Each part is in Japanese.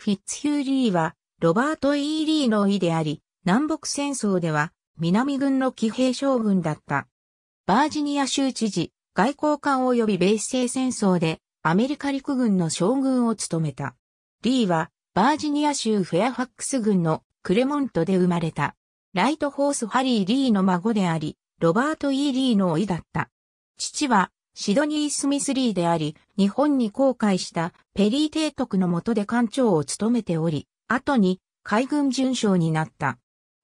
フィッツヒューリーは、ロバート・イーリーの意であり、南北戦争では、南軍の騎兵将軍だった。バージニア州知事、外交官及び米西戦争で、アメリカ陸軍の将軍を務めた。リーは、バージニア州フェアファックス軍のクレモントで生まれた。ライトホース・ハリー・リーの孫であり、ロバート・イーリーの甥だった。父は、シドニー・スミス・リーであり、日本に航海したペリー提督の下で艦長を務めており、後に海軍巡将になった。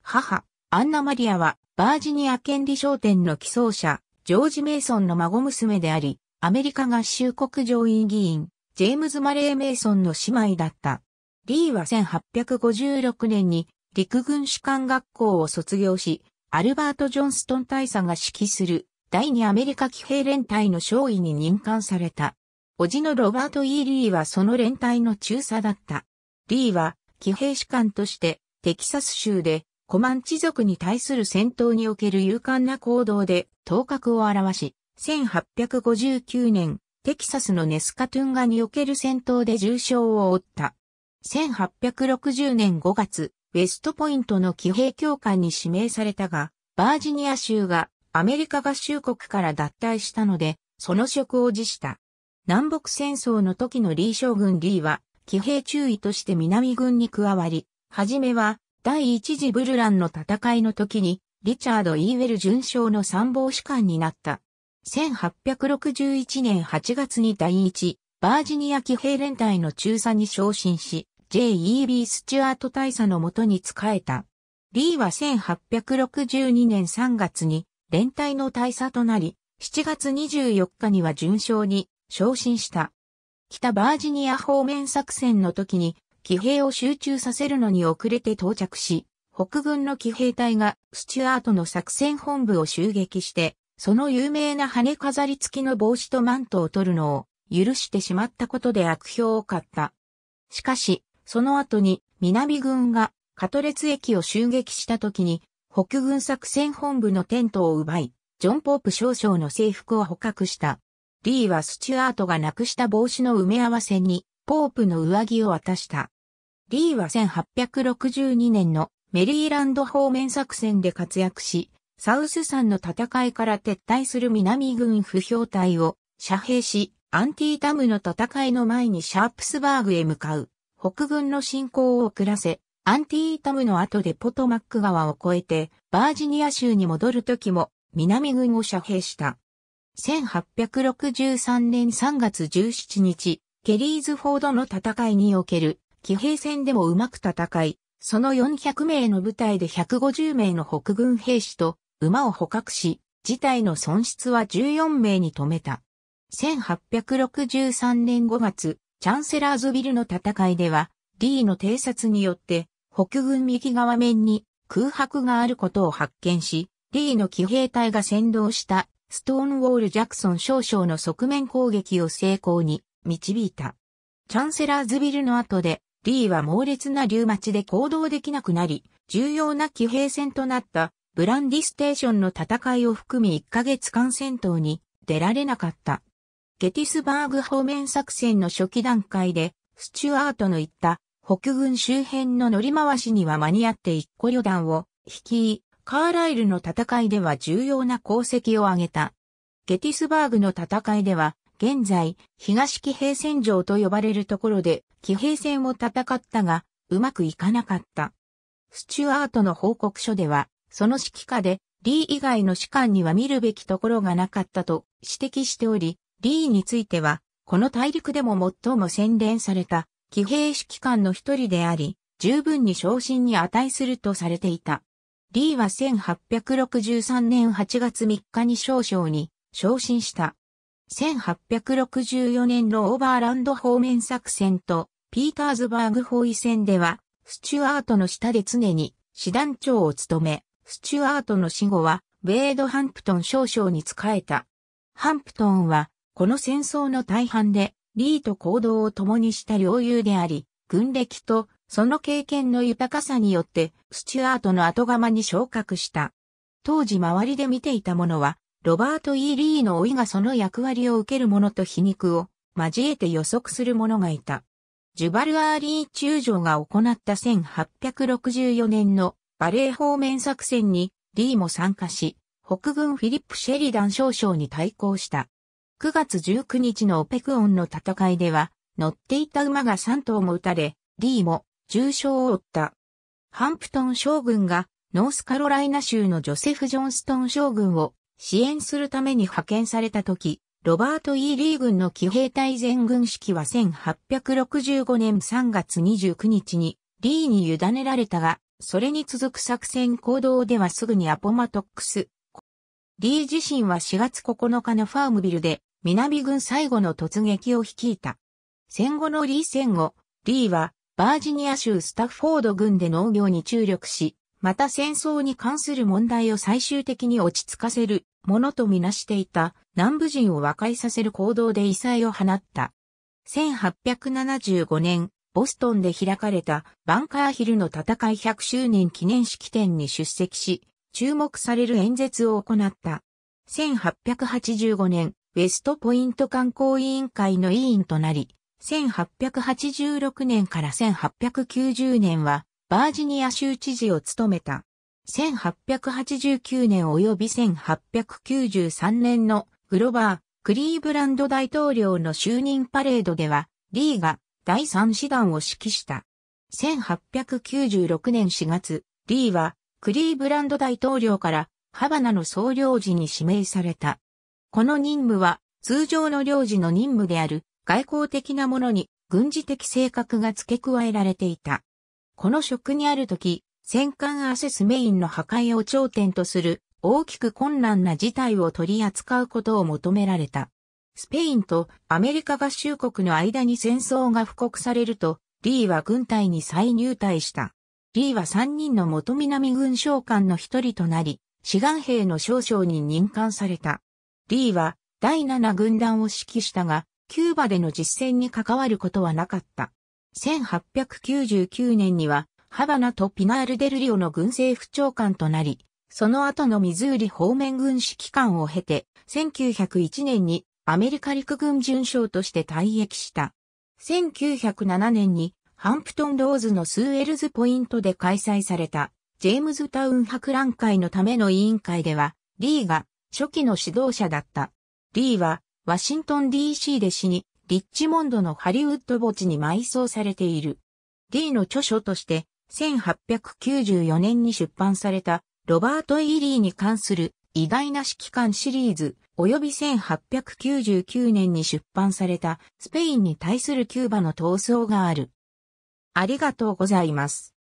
母、アンナ・マリアはバージニア権利商店の寄贈者、ジョージ・メイソンの孫娘であり、アメリカ合衆国上院議員、ジェームズ・マレー・メイソンの姉妹だった。リーは1856年に陸軍士官学校を卒業し、アルバート・ジョンストン大佐が指揮する第2アメリカ騎兵連隊の少尉に任官された。叔父のロバート・ E・ リーはその連隊の中佐だった。リーは騎兵士官としてテキサス州でコマンチ族に対する戦闘における勇敢な行動で頭角を表し、1859年、テキサスのネスカトゥンガにおける戦闘で重傷を負った。1860年5月、ウェストポイントの騎兵教官に指名されたが、バージニア州がアメリカ合衆国から脱退したので、その職を辞した。南北戦争の時のリー将軍リーは、騎兵中尉として南軍に加わり、はじめは、第一次ブルランの戦いの時に、リチャード・イーウェル准将の参謀士官になった。1861年8月に第一、バージニア騎兵連隊の中佐に昇進し、J.E.B. スチュアート大佐のもとに仕えた。リーは1862年3月に連帯の大佐となり、7月24日には順勝に昇進した。北バージニア方面作戦の時に、騎兵を集中させるのに遅れて到着し、北軍の騎兵隊がスチュアートの作戦本部を襲撃して、その有名な羽飾り付きの帽子とマントを取るのを許してしまったことで悪評を買った。しかし、その後に南軍がカトレツ駅を襲撃した時に北軍作戦本部のテントを奪い、ジョン・ポープ少将の制服を捕獲した。リーはスチュアートがなくした帽子の埋め合わせに、ポープの上着を渡した。リーは1862年のメリーランド方面作戦で活躍し、サウス山の戦いから撤退する南軍不評隊を遮蔽し、アンティータムの戦いの前にシャープスバーグへ向かう、北軍の進行を遅らせ、アンティータムの後でポトマック川を越えて、バージニア州に戻る時も、南軍を遮蔽した。1863年3月17日、ケリーズフォードの戦いにおける、騎兵戦でもうまく戦い、その400名の部隊で150名の北軍兵士と馬を捕獲し、事態の損失は14名に止めた。1863年5月、チャンセラーズビルの戦いでは、リーの偵察によって北軍右側面に空白があることを発見し、リーの騎兵隊が先導したストーンウォール・ジャクソン少将の側面攻撃を成功に導いた。チャンセラーズビルの後で、リーは猛烈な流待ちで行動できなくなり、重要な騎兵戦となったブランディステーションの戦いを含み1ヶ月間戦闘に出られなかった。ゲティスバーグ方面作戦の初期段階で、スチュアートの言った北軍周辺の乗り回しには間に合って一個旅団を率い、カーライルの戦いでは重要な功績を挙げた。ゲティスバーグの戦いでは、現在、東騎兵戦場と呼ばれるところで、騎兵戦を戦ったが、うまくいかなかった。スチュアートの報告書では、その指揮下で、リー以外の士官には見るべきところがなかったと指摘しており、リーについては、この大陸でも最も洗練された騎兵指揮官の一人であり、十分に昇進に値するとされていた。リーは1863年8月3日に少将に昇進した。1864年のオーバーランド方面作戦とピーターズバーグ包囲戦では、スチュアートの下で常に師団長を務め、スチュアートの死後は、ベード・ハンプトン少将に仕えた。ハンプトンは、この戦争の大半で、リーと行動を共にした領友であり、軍歴とその経験の豊かさによって、スチュアートの後釜に昇格した。当時周りで見ていたものは、ロバート・ E・ リーの老いがその役割を受けるものと皮肉を交えて予測する者がいた。ジュバル・アーリー中将が行った1864年のバレー方面作戦にリーも参加し、北軍フィリップ・シェリダン少将に対抗した。9月19日のオペクオンの戦いでは、乗っていた馬が3頭も撃たれ、リーも重傷を負った。ハンプトン将軍がノースカロライナ州のジョセフ・ジョンストン将軍を支援するために派遣された時、ロバート・ E・ リー軍の騎兵隊全軍式は1865年3月29日にリーに委ねられたが、それに続く作戦行動ではすぐにアポマトックス。リー自身は4月9日のファームビルで南軍最後の突撃を率いた。戦後のリー戦後、リーはバージニア州スタッフォード軍で農業に注力し、また戦争に関する問題を最終的に落ち着かせるものとみなしていた南部人を和解させる行動で異彩を放った。1875年、ボストンで開かれたバンカーヒルの戦い100周年記念式典に出席し、注目される演説を行った。1885年、ウェストポイント観光委員会の委員となり、1886年から1890年はバージニア州知事を務めた。1889年及び1893年のグロバー、クリーブランド大統領の就任パレードでは、リーが第三師団を指揮した。1896年4月、リーはクリーブランド大統領からハバナの総領事に指名された。この任務は通常の領事の任務である外交的なものに軍事的性格が付け加えられていた。この職にある時、戦艦アセスメインの破壊を頂点とする大きく困難な事態を取り扱うことを求められた。スペインとアメリカ合衆国の間に戦争が布告されると、リーは軍隊に再入隊した。リーは3人の元南軍将官の一人となり、志願兵の少将に任官された。リーは第七軍団を指揮したが、キューバでの実戦に関わることはなかった。1899年には、ハバナとピナール・デルリオの軍政府長官となり、その後のミズーリ方面軍指揮官を経て、1901年にアメリカ陸軍巡将として退役した。1907年にハンプトン・ローズのスーエルズポイントで開催されたジェームズタウン博覧会のための委員会では、リーが初期の指導者だった。リーは、ワシントン DC で死に、リッチモンドのハリウッド墓地に埋葬されている。リーの著書として、1894年に出版された、ロバート・イーリーに関する偉大な指揮官シリーズ、及び1899年に出版された、スペインに対するキューバの闘争がある。ありがとうございます。